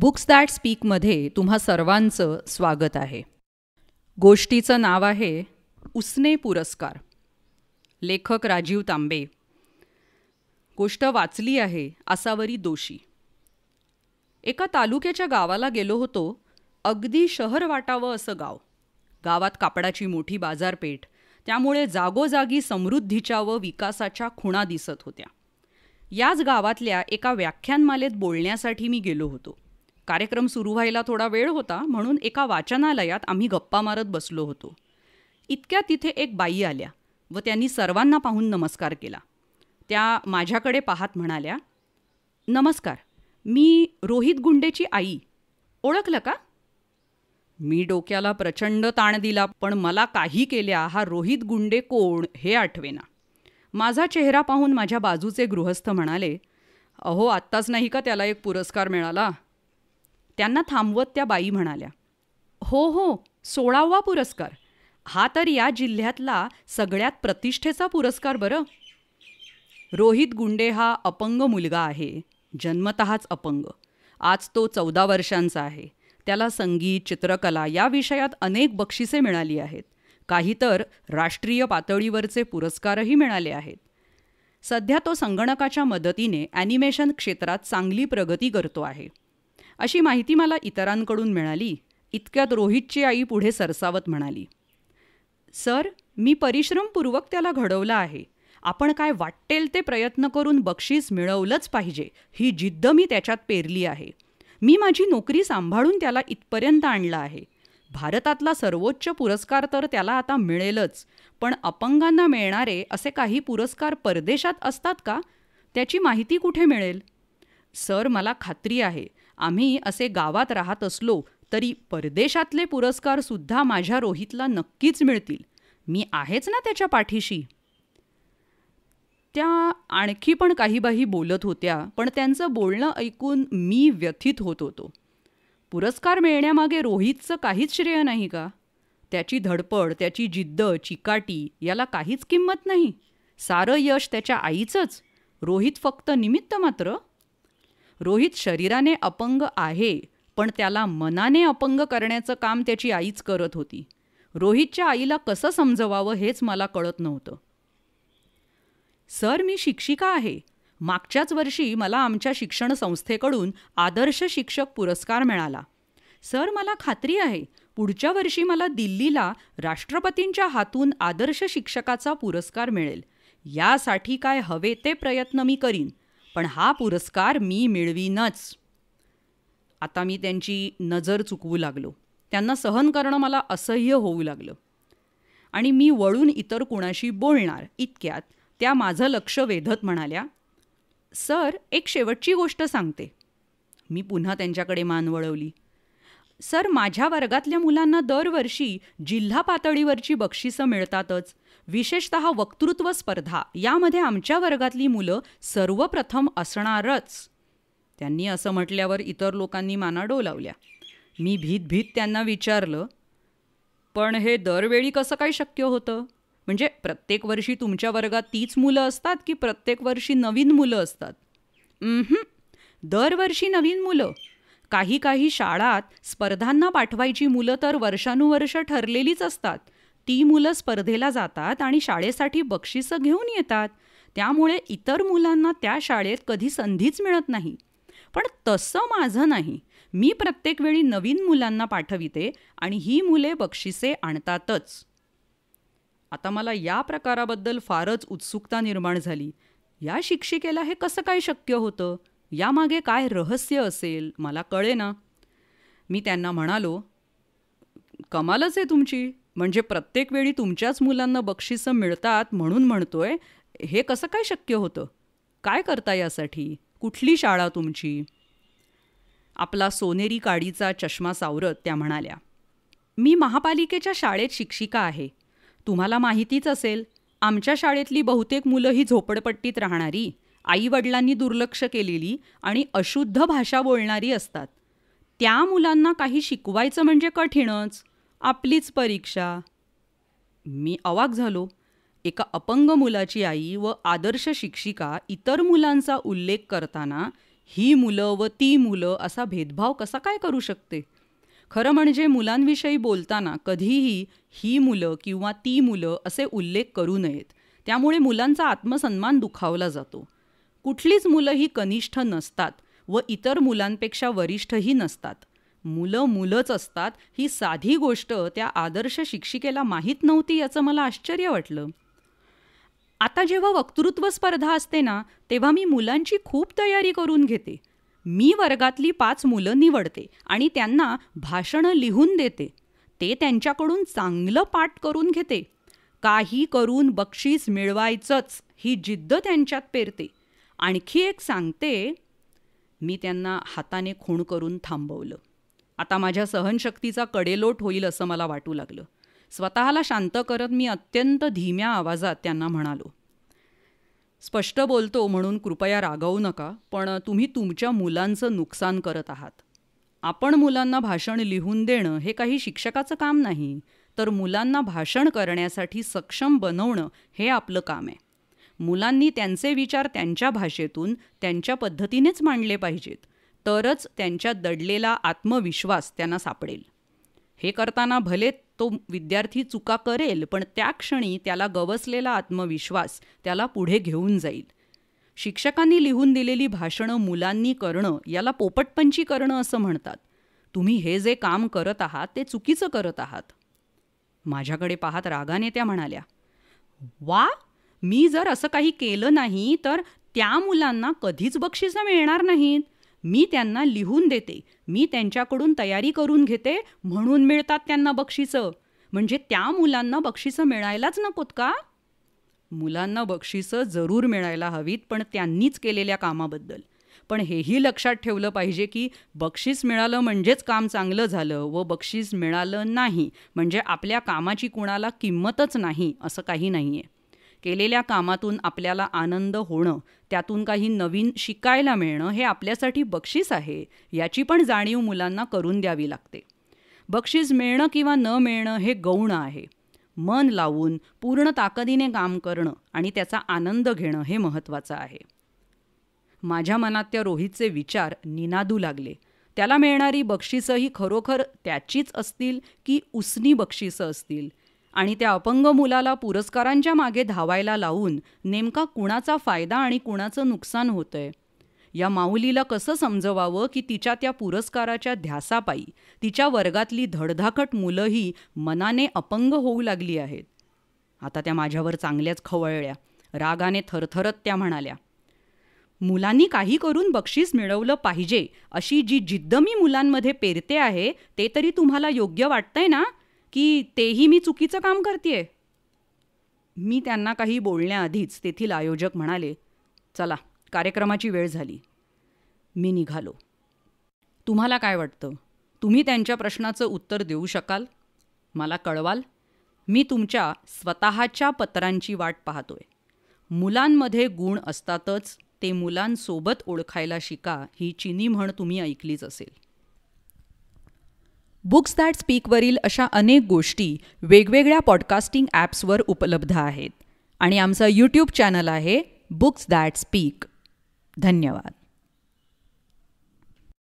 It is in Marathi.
बुक्स दॅट स्पीकमध्ये तुम्हा सर्वांचं स्वागत आहे गोष्टीचं नाव आहे उसने पुरस्कार लेखक राजीव तांबे गोष्ट वाचली आहे असावरी दोषी एका तालुक्याच्या गावाला गेलो होतो अगदी शहर वाटावं असं गाव गावात कापडाची मोठी बाजारपेठ त्यामुळे जागोजागी समृद्धीच्या व विकासाच्या खुणा दिसत होत्या याच गावातल्या एका व्याख्यानमालेत बोलण्यासाठी मी गेलो होतो कार्यक्रम सुरू व्हायला थोडा वेळ होता म्हणून एका वाचनालयात आम्ही गप्पा मारत बसलो होतो इतक्या तिथे एक बाई आल्या व त्यांनी सर्वांना पाहून नमस्कार केला त्या माझ्याकडे पाहत म्हणाल्या नमस्कार मी रोहित गुंडेची आई ओळखलं का मी डोक्याला प्रचंड ताण दिला पण मला काही केल्या हा रोहित गुंडे कोण हे आठवेना माझा चेहरा पाहून माझ्या बाजूचे गृहस्थ म्हणाले अहो आत्ताच नाही का त्याला एक पुरस्कार मिळाला त्यांना थांबवत त्या बाई म्हणाल्या हो हो सोळावा पुरस्कार हा तर या जिल्ह्यातला सगळ्यात प्रतिष्ठेचा पुरस्कार बरं रोहित गुंडे हा अपंग मुलगा आहे जन्मतःच अपंग आज तो चौदा वर्षांचा आहे त्याला संगीत चित्रकला या विषयात अनेक बक्षिसे मिळाली आहेत काही तर राष्ट्रीय पातळीवरचे पुरस्कारही मिळाले आहेत सध्या तो संगणकाच्या मदतीने ॲनिमेशन क्षेत्रात चांगली प्रगती करतो आहे अशी माहिती मला इतरांकडून मिळाली इतक्यात रोहितची आई पुढे सरसावत म्हणाली सर मी परिश्रमपूर्वक त्याला घडवलं आहे आपण काय वाटेल ते प्रयत्न करून बक्षीस मिळवलंच पाहिजे ही जिद्द मी त्याच्यात पेरली आहे मी माझी नोकरी सांभाळून त्याला इथपर्यंत आणलं आहे भारतातला सर्वोच्च पुरस्कार तर त्याला आता मिळेलच पण अपंगांना मिळणारे असे काही पुरस्कार परदेशात असतात का त्याची माहिती कुठे मिळेल सर मला खात्री आहे आम्ही असे गावात राहत असलो तरी परदेशातले पुरस्कार सुद्धा माझ्या रोहितला नक्कीच मिळतील मी आहेच ना त्याच्या पाठीशी त्या आणखी पण काही बाही बोलत होत्या पण त्यांचं बोलणं ऐकून मी व्यथित होत होतो पुरस्कार मिळण्यामागे रोहितचं काहीच श्रेय नाही का त्याची धडपड त्याची जिद्द चिकाटी याला काहीच किंमत नाही सारं यश त्याच्या आईचंच रोहित फक्त निमित्त मात्र रोहित शरीराने अपंग आहे पण त्याला मनाने अपंग करण्याचं काम त्याची आईच करत होती रोहितच्या आईला कसं समजवावं हेच मला कळत नव्हतं सर मी शिक्षिका आहे मागच्याच वर्षी मला आमच्या शिक्षण संस्थेकडून आदर्श शिक्षक पुरस्कार मिळाला सर मला खात्री आहे पुढच्या वर्षी मला दिल्लीला राष्ट्रपतींच्या हातून आदर्श शिक्षकाचा पुरस्कार मिळेल यासाठी काय हवे ते प्रयत्न मी करीन पण हा पुरस्कार मी मिळवीनच आता मी त्यांची नजर चुकवू लागलो त्यांना सहन करणं मला असह्य होऊ लागलं आणि मी वळून इतर कुणाशी बोलणार इतक्यात त्या माझं लक्ष वेधत म्हणाल्या सर एक शेवटची गोष्ट सांगते मी पुन्हा त्यांच्याकडे मान वळवली सर माझ्या वर्गातल्या मुलांना दरवर्षी जिल्हा पातळीवरची बक्षिसं मिळतातच विशेषत वक्तृत्व स्पर्धा यामध्ये आमच्या वर्गातली मुलं सर्वप्रथम असणारच त्यांनी असं म्हटल्यावर इतर लोकांनी माना डोलावल्या मी भीत भीत त्यांना विचारलं पण हे दरवेळी कसं काय शक्य होतं म्हणजे प्रत्येक वर्षी तुमच्या वर्गात तीच मुलं असतात की प्रत्येक वर्षी नवीन मुलं असतात दरवर्षी नवीन मुलं काही काही शाळात स्पर्धांना पाठवायची मुलं तर वर्षानुवर्ष ठरलेलीच असतात ती मुलं स्पर्धेला जातात आणि शाळेसाठी बक्षिसं घेऊन येतात त्यामुळे इतर मुलांना त्या शाळेत कधी संधीच मिळत नाही पण तसं माझं नाही मी प्रत्येक वेळी नवीन मुलांना पाठविते आणि ही मुले बक्षिसे आणतातच आता मला या प्रकाराबद्दल फारच उत्सुकता निर्माण झाली या शिक्षिकेला हे कसं काय शक्य होतं यामागे काय रहस्य असेल मला कळे ना मी त्यांना म्हणालो कमालच आहे तुमची म्हणजे प्रत्येक वेळी तुमच्याच मुलांना बक्षिसं मिळतात म्हणून म्हणतोय हे कसं काय शक्य होतं काय करता यासाठी कुठली शाळा तुमची आपला सोनेरी काडीचा चष्मा सावरत त्या म्हणाल्या मी महापालिकेच्या शाळेत शिक्षिका आहे तुम्हाला माहितीच असेल आमच्या शाळेतली बहुतेक मुलं ही झोपडपट्टीत राहणारी आईवडिलांनी दुर्लक्ष केलेली आणि अशुद्ध भाषा बोलणारी असतात त्या मुलांना काही शिकवायचं म्हणजे कठीणच आपलीच परीक्षा मी अवाक झालो एका अपंग मुलाची आई व आदर्श शिक्षिका इतर मुलांचा उल्लेख करताना ही मुलं व ती मुलं असा भेदभाव कसा काय करू शकते खरं म्हणजे मुलांविषयी बोलताना कधीही ही मुलं किंवा ती मुलं असे उल्लेख करू नयेत त्यामुळे मुलांचा आत्मसन्मान दुखावला जातो कुठलीच मुलं ही कनिष्ठ नसतात व इतर मुलांपेक्षा वरिष्ठही नसतात मुलं मुलंच असतात ही साधी गोष्ट त्या आदर्श शिक्षिकेला माहीत नव्हती याचं मला आश्चर्य वाटलं आता जेव्हा वक्तृत्व स्पर्धा असते ना तेव्हा मी मुलांची खूप तयारी करून घेते मी वर्गातली पाच मुलं निवडते आणि त्यांना भाषणं लिहून देते ते त्यांच्याकडून चांगलं पाठ करून घेते काही करून बक्षीस मिळवायचंच ही जिद्द त्यांच्यात पेरते आणखी एक सांगते मी त्यांना हाताने खूण करून थांबवलं आता माझ्या सहनशक्तीचा कडेलोट होईल असं मला वाटू लागलं स्वतःला शांत करत मी अत्यंत धीम्या आवाजात त्यांना म्हणालो स्पष्ट बोलतो म्हणून कृपया रागवू नका पण तुम्ही तुमच्या मुलांचं नुकसान करत आहात आपण मुलांना भाषण लिहून देणं हे काही शिक्षकाचं काम नाही तर मुलांना भाषण करण्यासाठी सक्षम बनवणं हे आपलं काम आहे मुलांनी त्यांचे विचार त्यांच्या भाषेतून त्यांच्या पद्धतीनेच मांडले पाहिजेत तरच त्यांच्या दडलेला आत्मविश्वास त्यांना सापडेल हे करताना भले तो विद्यार्थी चुका करेल पण त्या क्षणी त्याला गवसलेला आत्मविश्वास त्याला पुढे घेऊन जाईल शिक्षकांनी लिहून दिलेली भाषणं मुलांनी करणं याला पोपटपंची करणं असं म्हणतात तुम्ही हे जे काम करत आहात ते चुकीचं करत आहात माझ्याकडे पाहत रागाने त्या म्हणाल्या वा मी जर असं काही केलं नाही तर त्या मुलांना कधीच बक्षिसं मिळणार नाहीत मी त्यांना लिहून देते मी त्यांच्याकडून तयारी करून घेते म्हणून मिळतात त्यांना बक्षिसं म्हणजे त्या मुलांना बक्षिसं मिळायलाच नकोत का मुलांना बक्षिसं जरूर मिळायला हवीत पण त्यांनीच केलेल्या कामाबद्दल पण हेही लक्षात ठेवलं पाहिजे की बक्षीस मिळालं म्हणजेच काम चांगलं झालं व बक्षीस मिळालं नाही म्हणजे आपल्या कामाची कुणाला किंमतच नाही असं काही नाही आहे केलेल्या कामातून आपल्याला आनंद होणं त्यातून काही नवीन शिकायला मिळणं हे आपल्यासाठी बक्षीस आहे याची पण जाणीव मुलांना करून द्यावी लागते बक्षीस मिळणं किंवा न मिळणं हे गौण आहे मन लावून पूर्ण ताकदीने काम करणं आणि त्याचा आनंद घेणं हे महत्त्वाचं आहे माझ्या मनात त्या रोहितचे विचार निनादू लागले त्याला मिळणारी बक्षिसंही ही खरोखर त्याचीच असतील की उसनी बक्षिसं असतील आणि त्या अपंग मुलाला पुरस्कारांच्या मागे धावायला लावून नेमका कुणाचा फायदा आणि कुणाचं नुकसान होतंय या माऊलीला कसं समजवावं की तिच्या त्या पुरस्काराच्या ध्यासापायी तिच्या वर्गातली धडधाकट मुलंही मनाने अपंग होऊ लागली आहेत आता त्या माझ्यावर चांगल्याच खवळल्या रागाने थरथरत त्या म्हणाल्या मुलांनी काही करून बक्षीस मिळवलं पाहिजे अशी जी जिद्द मी मुलांमध्ये पेरते आहे ते तरी तुम्हाला योग्य वाटतंय ना की तेही मी चुकीचं काम करतेय मी त्यांना काही बोलण्याआधीच तेथील आयोजक म्हणाले चला कार्यक्रमाची वेळ झाली मी निघालो तुम्हाला काय वाटतं तुम्ही त्यांच्या प्रश्नाचं उत्तर देऊ शकाल मला कळवाल मी तुमच्या स्वतःच्या पत्रांची वाट पाहतोय मुलांमध्ये गुण असतातच ते मुलांसोबत ओळखायला शिका ही चिनी म्हण तुम्ही ऐकलीच असेल बुक्स दॅट स्पीकवरील अशा अनेक गोष्टी वेगवेगळ्या पॉडकास्टिंग ॲप्सवर उपलब्ध आहेत आणि आमचं यूट्यूब चॅनल आहे बुक्स दॅट स्पीक धन्यवाद